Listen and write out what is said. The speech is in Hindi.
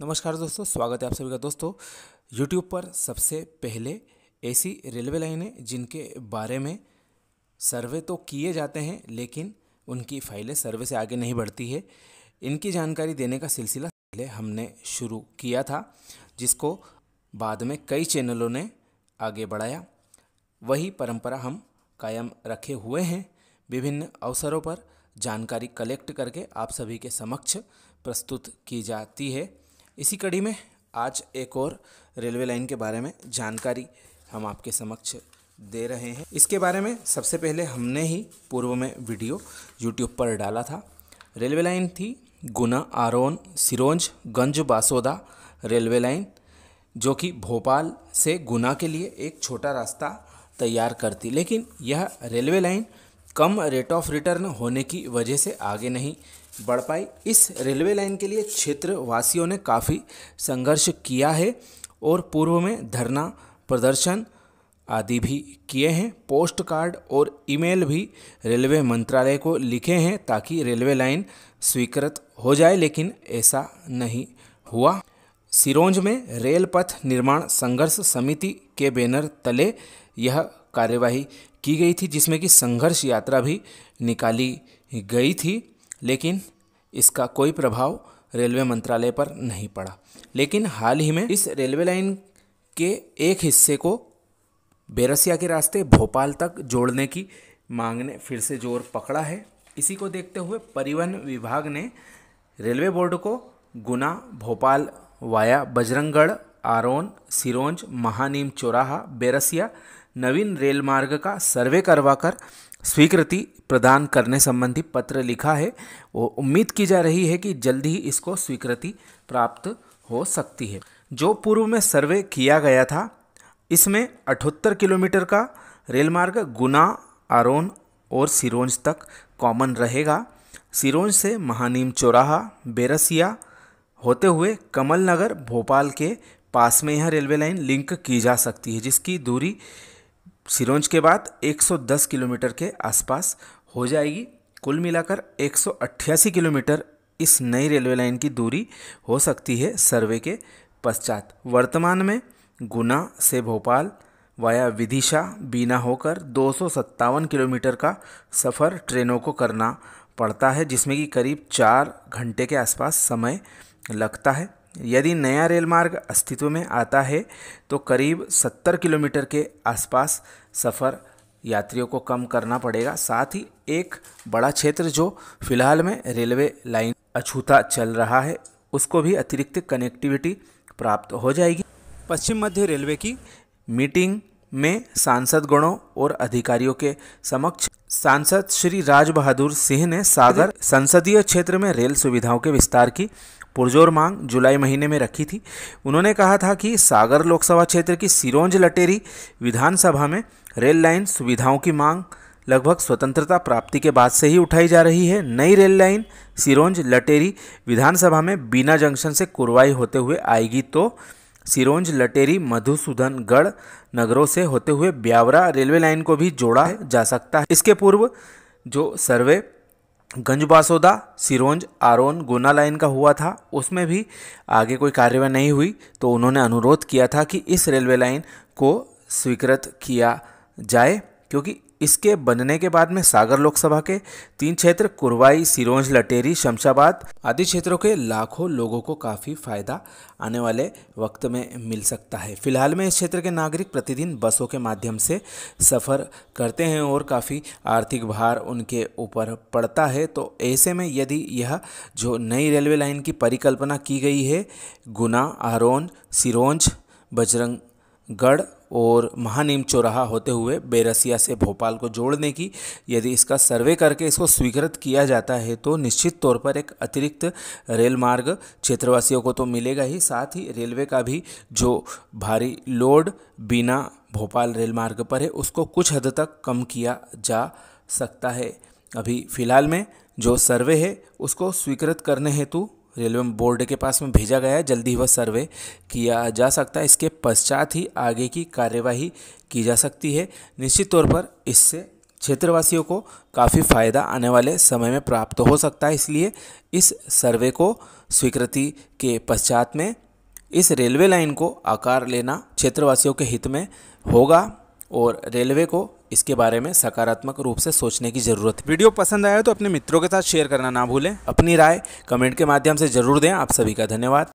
नमस्कार दोस्तों स्वागत है आप सभी का दोस्तों यूट्यूब पर सबसे पहले ऐसी रेलवे लाइनें जिनके बारे में सर्वे तो किए जाते हैं लेकिन उनकी फाइलें सर्वे से आगे नहीं बढ़ती है इनकी जानकारी देने का सिलसिला पहले हमने शुरू किया था जिसको बाद में कई चैनलों ने आगे बढ़ाया वही परंपरा हम कायम रखे हुए हैं विभिन्न अवसरों पर जानकारी कलेक्ट करके आप सभी के समक्ष प्रस्तुत की जाती है इसी कड़ी में आज एक और रेलवे लाइन के बारे में जानकारी हम आपके समक्ष दे रहे हैं इसके बारे में सबसे पहले हमने ही पूर्व में वीडियो यूट्यूब पर डाला था रेलवे लाइन थी गुना आरोन सिरोंज गंज बासोदा रेलवे लाइन जो कि भोपाल से गुना के लिए एक छोटा रास्ता तैयार करती लेकिन यह रेलवे लाइन कम रेट ऑफ रिटर्न होने की वजह से आगे नहीं बढ़ पाई इस रेलवे लाइन के लिए क्षेत्रवासियों ने काफ़ी संघर्ष किया है और पूर्व में धरना प्रदर्शन आदि भी किए हैं पोस्ट कार्ड और ईमेल भी रेलवे मंत्रालय को लिखे हैं ताकि रेलवे लाइन स्वीकृत हो जाए लेकिन ऐसा नहीं हुआ सिरोंज में रेल पथ निर्माण संघर्ष समिति के बैनर तले यह कार्यवाही की गई थी जिसमें कि संघर्ष यात्रा भी निकाली गई थी लेकिन इसका कोई प्रभाव रेलवे मंत्रालय पर नहीं पड़ा लेकिन हाल ही में इस रेलवे लाइन के एक हिस्से को बेरसिया के रास्ते भोपाल तक जोड़ने की मांग ने फिर से जोर पकड़ा है इसी को देखते हुए परिवहन विभाग ने रेलवे बोर्ड को गुना भोपाल वाया बजरंगगढ़ आरोन सिरोंज महानीम चौराहा बेरसिया नवीन रेल मार्ग का सर्वे करवाकर स्वीकृति प्रदान करने संबंधी पत्र लिखा है वो उम्मीद की जा रही है कि जल्द ही इसको स्वीकृति प्राप्त हो सकती है जो पूर्व में सर्वे किया गया था इसमें अठहत्तर किलोमीटर का रेल मार्ग गुना आरोन और सिरोंज तक कॉमन रहेगा सिरोंज से महानीम चौराहा बेरसिया होते हुए कमल नगर भोपाल के पास में यह रेलवे लाइन लिंक की जा सकती है जिसकी दूरी सिरोंज के बाद 110 किलोमीटर के आसपास हो जाएगी कुल मिलाकर एक किलोमीटर इस नई रेलवे लाइन की दूरी हो सकती है सर्वे के पश्चात वर्तमान में गुना से भोपाल वाया विदिशा बीना होकर दो किलोमीटर का सफ़र ट्रेनों को करना पड़ता है जिसमें कि करीब चार घंटे के आसपास समय लगता है यदि नया रेल मार्ग अस्तित्व में आता है तो करीब 70 किलोमीटर के आसपास सफ़र यात्रियों को कम करना पड़ेगा साथ ही एक बड़ा क्षेत्र जो फिलहाल में रेलवे लाइन अछूता चल रहा है उसको भी अतिरिक्त कनेक्टिविटी प्राप्त हो जाएगी पश्चिम मध्य रेलवे की मीटिंग में सांसद गणों और अधिकारियों के समक्ष सांसद श्री राज बहादुर सिंह ने सागर संसदीय क्षेत्र में रेल सुविधाओं के विस्तार की पुरजोर मांग जुलाई महीने में रखी थी उन्होंने कहा था कि सागर लोकसभा क्षेत्र की सिरोंज लटेरी विधानसभा में रेल लाइन सुविधाओं की मांग लगभग स्वतंत्रता प्राप्ति के बाद से ही उठाई जा रही है नई रेल लाइन सिरोंज लटेरी विधानसभा में बीना जंक्शन से कुरवाई होते हुए आएगी तो सिरोंज लटेरी मधुसूदनगढ़ नगरों से होते हुए ब्यावरा रेलवे लाइन को भी जोड़ा जा सकता है इसके पूर्व जो सर्वे गंजबासोदा सिरोंज आरोन गुना लाइन का हुआ था उसमें भी आगे कोई कार्यवाही नहीं हुई तो उन्होंने अनुरोध किया था कि इस रेलवे लाइन को स्वीकृत किया जाए क्योंकि इसके बनने के बाद में सागर लोकसभा के तीन क्षेत्र कुरवाई सिरोंज लटेरी शमशाबाद आदि क्षेत्रों के लाखों लोगों को काफ़ी फ़ायदा आने वाले वक्त में मिल सकता है फिलहाल में इस क्षेत्र के नागरिक प्रतिदिन बसों के माध्यम से सफ़र करते हैं और काफ़ी आर्थिक भार उनके ऊपर पड़ता है तो ऐसे में यदि यह जो नई रेलवे लाइन की परिकल्पना की गई है गुना आरोन सिरोंज बजरंगगढ़ और महानीम चौराहा होते हुए बेरसिया से भोपाल को जोड़ने की यदि इसका सर्वे करके इसको स्वीकृत किया जाता है तो निश्चित तौर पर एक अतिरिक्त रेल मार्ग क्षेत्रवासियों को तो मिलेगा ही साथ ही रेलवे का भी जो भारी लोड बिना भोपाल रेल मार्ग पर है उसको कुछ हद तक कम किया जा सकता है अभी फ़िलहाल में जो सर्वे है उसको स्वीकृत करने हेतु रेलवे बोर्ड के पास में भेजा गया है जल्दी वह सर्वे किया जा सकता है इसके पश्चात ही आगे की कार्यवाही की जा सकती है निश्चित तौर पर इससे क्षेत्रवासियों को काफ़ी फायदा आने वाले समय में प्राप्त हो सकता है इसलिए इस सर्वे को स्वीकृति के पश्चात में इस रेलवे लाइन को आकार लेना क्षेत्रवासियों के हित में होगा और रेलवे को इसके बारे में सकारात्मक रूप से सोचने की ज़रूरत है वीडियो पसंद आया तो अपने मित्रों के साथ शेयर करना ना भूलें अपनी राय कमेंट के माध्यम से ज़रूर दें आप सभी का धन्यवाद